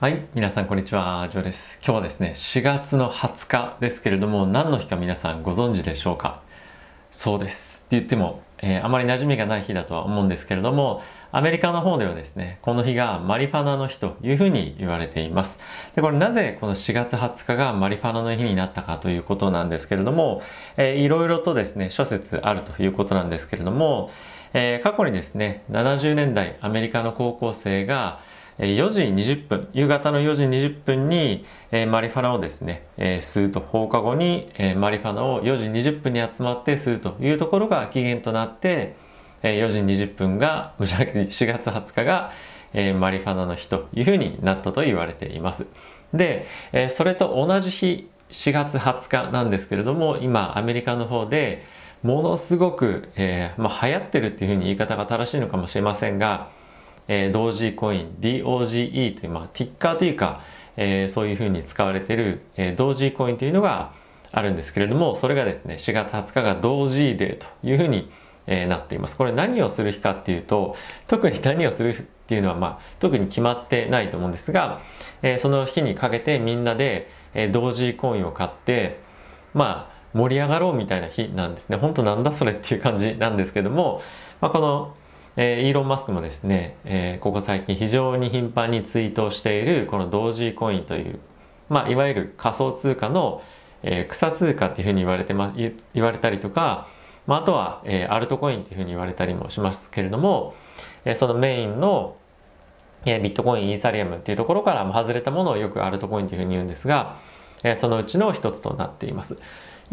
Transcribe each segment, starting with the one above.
はい、皆さんこんにちは、ジョーです。今日はですね、4月の20日ですけれども、何の日か皆さんご存知でしょうかそうですって言っても、えー、あまり馴染みがない日だとは思うんですけれども、アメリカの方ではですね、この日がマリファナの日というふうに言われています。で、これなぜこの4月20日がマリファナの日になったかということなんですけれども、えー、いろいろとですね、諸説あるということなんですけれども、えー、過去にですね、70年代アメリカの高校生が、4時20分、夕方の4時20分に、えー、マリファナをですね、えー、吸うと、放課後に、えー、マリファナを4時20分に集まって吸うというところが期限となって、えー、4時20分が、無邪気に4月20日が、えー、マリファナの日というふうになったと言われています。で、えー、それと同じ日、4月20日なんですけれども、今、アメリカの方で、ものすごく、えーまあ、流行ってるっていうふうに言い方が正しいのかもしれませんが、えー、同時コイン DOGE という、まあ、ティッカーというか、えー、そういうふうに使われている、えー、同時コインというのがあるんですけれども、それがですね、4月20日が同時デーというふうに、えー、なっています。これ何をする日かっていうと、特に何をするっていうのは、まあ、特に決まってないと思うんですが、えー、その日にかけてみんなで、えー、同時コインを買って、まあ、盛り上がろうみたいな日なんですね。本当なんだそれっていう感じなんですけども、まあ、このえー、イーロン・マスクもですね、えー、ここ最近非常に頻繁にツイートしているこの同時コインという、まあ、いわゆる仮想通貨の、えー、草通貨っていうふうに言われて、ま、言われたりとか、まあ、あとは、えー、アルトコインっていうふうに言われたりもしますけれども、えー、そのメインの、えー、ビットコインイーサリアムっていうところから外れたものをよくアルトコインというふうに言うんですが、えー、そのうちの一つとなっています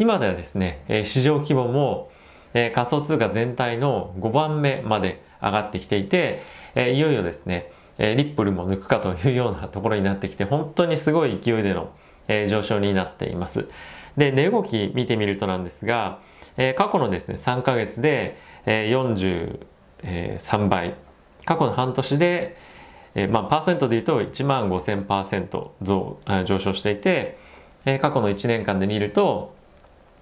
今ではですね、えー、市場規模も、えー、仮想通貨全体の5番目まで上がってきていて、えいよいよですね、えリップルも抜くかというようなところになってきて、本当にすごい勢いでの、え上昇になっています。で、値動き見てみるとなんですが、え過去のですね、3ヶ月で、え43倍、過去の半年で、えまあ、パーセントで言うと1万5000%増、上昇していて、え過去の1年間で見ると、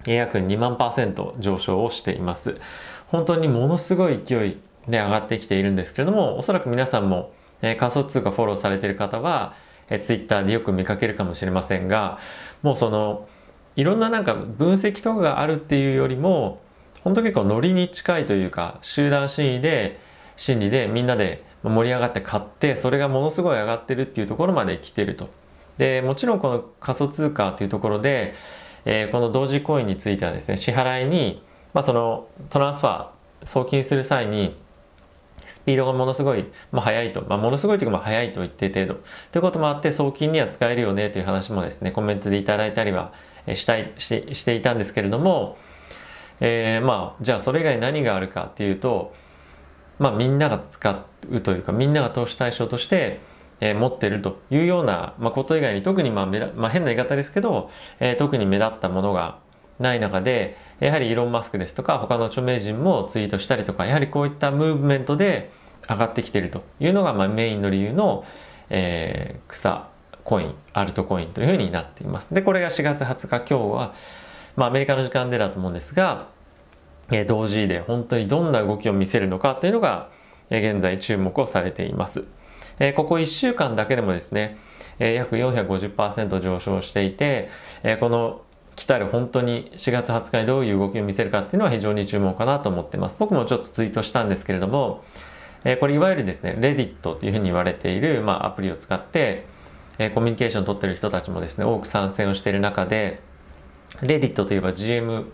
約2万パーセント上昇をしています。本当にものすごい勢いで上がってきているんですけれども、おそらく皆さんも、えー、仮想通貨フォローされている方は、えー、ツイッターでよく見かけるかもしれませんが、もうその、いろんななんか分析とかがあるっていうよりも、本当結構ノリに近いというか、集団心理で、心理でみんなで盛り上がって買って、それがものすごい上がってるっていうところまで来てると。で、もちろんこの仮想通貨というところで、えー、この同時コインについてはですね、支払いに、まあそのトランスファー、送金する際に、ピードがものすごい、まあ、速いと、まあ、ものすごいというか、ま速いと一定程度。ということもあって、送金には使えるよねという話もですね、コメントでいただいたりはしたいししていたんですけれども、えー、まあ、じゃあそれ以外何があるかっていうと、まあ、みんなが使うというか、みんなが投資対象として、えー、持ってるというような、まあ、こと以外に特に、まあまあ、変な言い方ですけど、えー、特に目立ったものがない中で、やはりイーロン・マスクですとか、他の著名人もツイートしたりとか、やはりこういったムーブメントで上がってきてるというのが、まあ、メインの理由の、えー、草コイン、アルトコインというふうになっています。で、これが4月20日、今日は、まあ、アメリカの時間でだと思うんですが、えー、同時で本当にどんな動きを見せるのかというのが、えー、現在注目をされています。えー、ここ1週間だけでもですね、えー、約450%上昇していて、えー、この来たる本当に4月20日にどういう動きを見せるかっていうのは非常に注目かなと思ってます。僕もちょっとツイートしたんですけれども、えー、これいわゆるですね、レディットとっていうふうに言われている、まあ、アプリを使って、えー、コミュニケーションを取ってる人たちもですね、多く参戦をしている中で、レディットといえば GME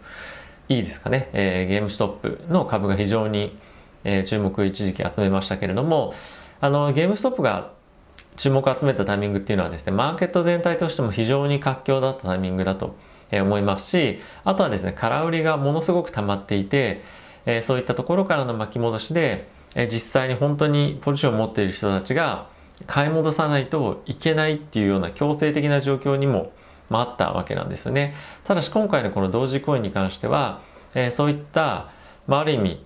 ですかね、えー、ゲームストップの株が非常に、えー、注目を一時期集めましたけれども、あの、ゲームストップが注目を集めたタイミングっていうのはですね、マーケット全体としても非常に活況だったタイミングだとえ思いますしあとはですね空売りがものすごく溜まっていて、えそういったところからの巻き戻しで、え実際に本当にポジションを持っている人たちが買い戻さないといけないっていうような強制的な状況にも、まあ、ったわけなんですよねただし今回のこの同時コインに関しては、えそういった、まあ、ある意味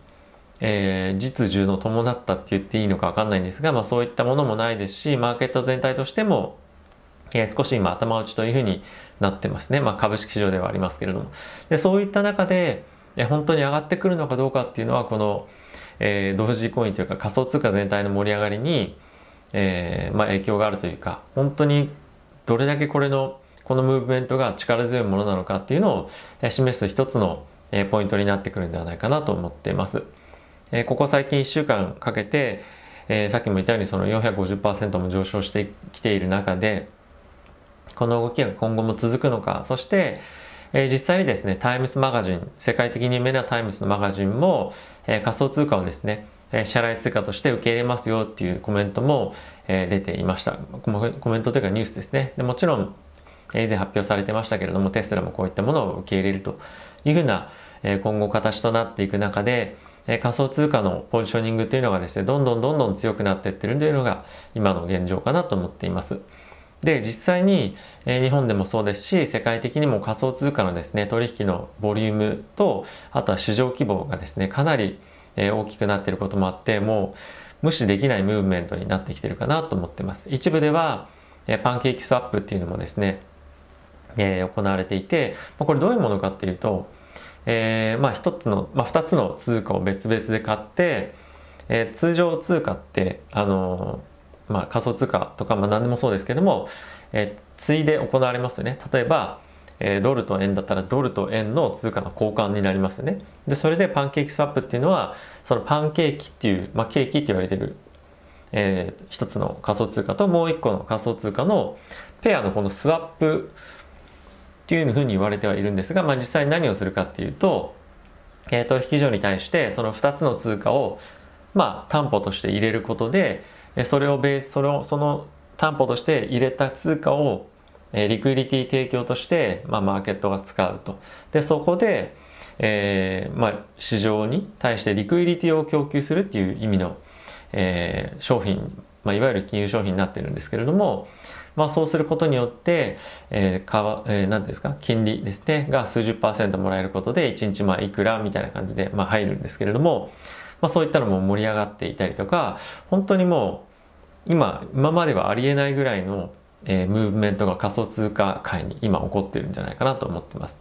えー、実需の伴ったって言っていいのかわかんないんですが、まあ、そういったものもないですしマーケット全体としてもえー、少し今頭打ちというふうになってますね、まあ、株式市場ではありますけれどもでそういった中で本当に上がってくるのかどうかっていうのはこの、えー、同時コインというか仮想通貨全体の盛り上がりに、えーまあ、影響があるというか本当にどれだけこれのこのムーブメントが力強いものなのかっていうのを示す一つのポイントになってくるんではないかなと思っています。えー、ここ最近1週間かけて、えー、さっきも言ったようにその450%も上昇してきている中で、この動きが今後も続くのか、そして、えー、実際にですね、タイムスマガジン、世界的に有名なタイムスのマガジンも、えー、仮想通貨をですね、えー、支払い通貨として受け入れますよっていうコメントも、えー、出ていました。コメントというかニュースですね。でもちろん、以前発表されてましたけれども、テスラもこういったものを受け入れるというふうな、えー、今後形となっていく中で、え仮想通貨のポジショニングというのがですね、どんどんどんどん強くなっていってるというのが今の現状かなと思っています。で、実際に、え日本でもそうですし、世界的にも仮想通貨のですね、取引のボリュームと、あとは市場規模がですね、かなり、え大きくなっていることもあって、もう無視できないムーブメントになってきてるかなと思ってます。一部では、えパンケーキスワップっていうのもですね、えー、行われていて、まこれどういうものかっていうと、えー、まあ一つの、まあ、2つの通貨を別々で買って、えー、通常通貨って、あのーまあ、仮想通貨とか、まあ、何でもそうですけども、えー、ついで行われますよね例えば、えー、ドルと円だったらドルと円の通貨の交換になりますよねでそれでパンケーキスワップっていうのはそのパンケーキっていう、まあ、ケーキって言われてる、えー、一つの仮想通貨ともう一個の仮想通貨のペアのこのスワップっていうふうに言われてはいるんですが、まあ、実際に何をするかっていうと、えー、取引所に対してその2つの通貨をまあ担保として入れることでそれをベースそれをその担保として入れた通貨をリクイリティ提供として、まあ、マーケットが使うと。でそこで、えーまあ、市場に対してリクイリティを供給するっていう意味の、えー、商品、まあ、いわゆる金融商品になってるんですけれども、まあ、そうすることによって、えーかえー、なんですか金利ですねが数十パーセントもらえることで1日まあいくらみたいな感じで、まあ、入るんですけれども、まあ、そういったのも盛り上がっていたりとか本当にもう今、今まではありえないぐらいの、えー、ムーブメントが仮想通貨界に今起こっているんじゃないかなと思ってます。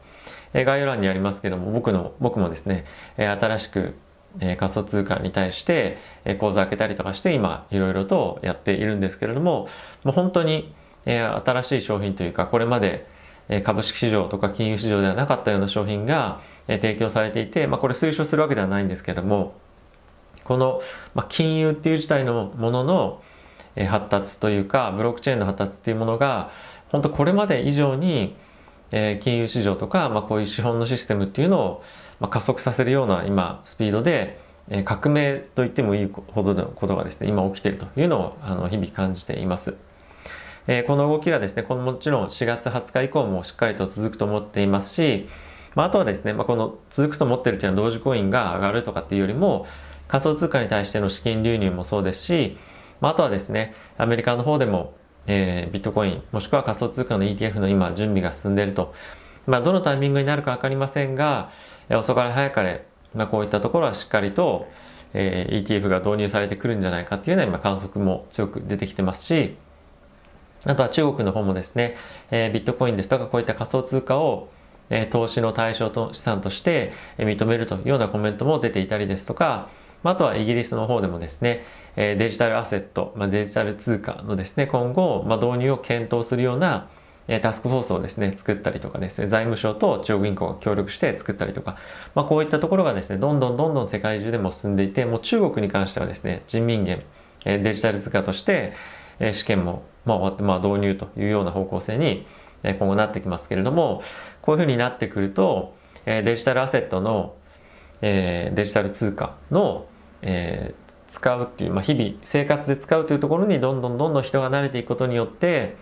えー、概要欄にありますけども、僕の、僕もですね、えー、新しく、えー、仮想通貨に対して、えー、口座開けたりとかして今、いろいろとやっているんですけれども、もう本当に、えー、新しい商品というか、これまで、えー、株式市場とか金融市場ではなかったような商品が、えー、提供されていて、まあ、これ推奨するわけではないんですけども、この、まあ、金融っていう自体のものの、発達というかブロックチェーンの発達っていうものが本当これまで以上に金融市場とか、まあ、こういう資本のシステムっていうのを、まあ、加速させるような今スピードで革命と言ってもいいほどのことがですね今起きているというのをあの日々感じています。えこの動きがですねこのもちろん4月20日以降もしっかりと続くと思っていますし、まあ、あとはですね、まあ、この続くと思ってるというのは同時コインが上がるとかっていうよりも仮想通貨に対しての資金流入もそうですしまあ、あとはですね、アメリカの方でも、えー、ビットコイン、もしくは仮想通貨の ETF の今、準備が進んでいると。まあ、どのタイミングになるかわかりませんが、遅かれ早かれ、まあ、こういったところはしっかりと、えー、ETF が導入されてくるんじゃないかっていうような今観測も強く出てきてますし、あとは中国の方もですね、えー、ビットコインですとかこういった仮想通貨を、えー、投資の対象と資産として、え認めるというようなコメントも出ていたりですとか、あとはイギリスの方でもですね、えデジタルアセット、まあ、デジタル通貨のですね、今後、まあ、導入を検討するような、えタスクフォースをですね、作ったりとかですね、財務省と中央銀行が協力して作ったりとか、まあ、こういったところがですね、どんどんどんどん世界中でも進んでいて、もう中国に関してはですね、人民元、えデジタル通貨として、え試験も、まあ、終わって、まあ、導入というような方向性に、え今後なってきますけれども、こういうふうになってくると、えデジタルアセットの、えデジタル通貨の、えー使うっていう、まあ、日々生活で使うというところにどんどんどんどん人が慣れていくことによって、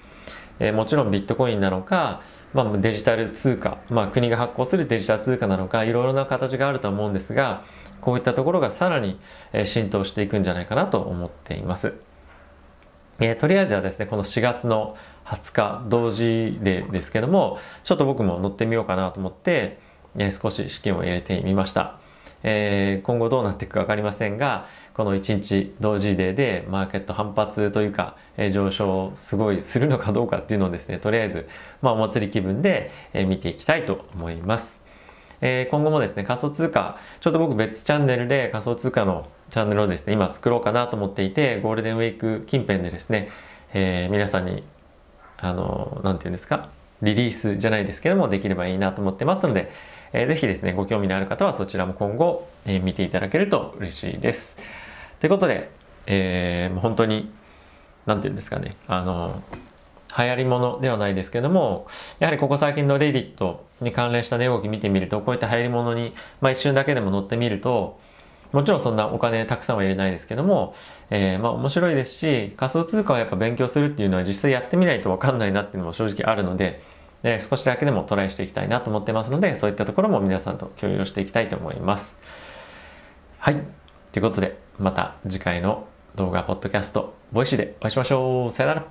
えー、もちろんビットコインなのか、まあ、デジタル通貨、まあ、国が発行するデジタル通貨なのかいろいろな形があると思うんですがこういったところがさらに浸透していくんじゃないかなと思っています。えー、とりあえずはですねこの4月の20日同時でですけどもちょっと僕も乗ってみようかなと思って、え少し資金を入れてみました。えー、今後どうなっていくか分かりませんがこの1日同時デーでマーケット反発というか、えー、上昇すごいするのかどうかっていうのをですねとりあえず、まあ、お祭り気分で、えー、見ていきたいと思います。え今後もですね仮想通貨ちょっと僕別チャンネルで仮想通貨のチャンネルをですね今作ろうかなと思っていてゴールデンウィーク近辺でですね、えー、皆さんにあの何て言うんですかリリースじゃないですけどもできればいいなと思ってますので、えー、ぜひですねご興味のある方はそちらも今後、え見ていただけると嬉しいですということで、えー、本当に何て言うんですかねあの流行りものではないですけどもやはりここ最近のレディットに関連した値動き見てみるとこういった流行りものに、まあ、一瞬だけでも乗ってみるともちろんそんなお金たくさんは入れないですけども、えー、まあ面白いですし仮想通貨をやっぱ勉強するっていうのは実際やってみないと分かんないなっていうのも正直あるのでえ少しだけでもトライしていきたいなと思ってますので、そういったところも皆さんと共有していきたいと思います。はい。ということで、また次回の動画、ポッドキャスト、ボイシーでお会いしましょう。さよなら。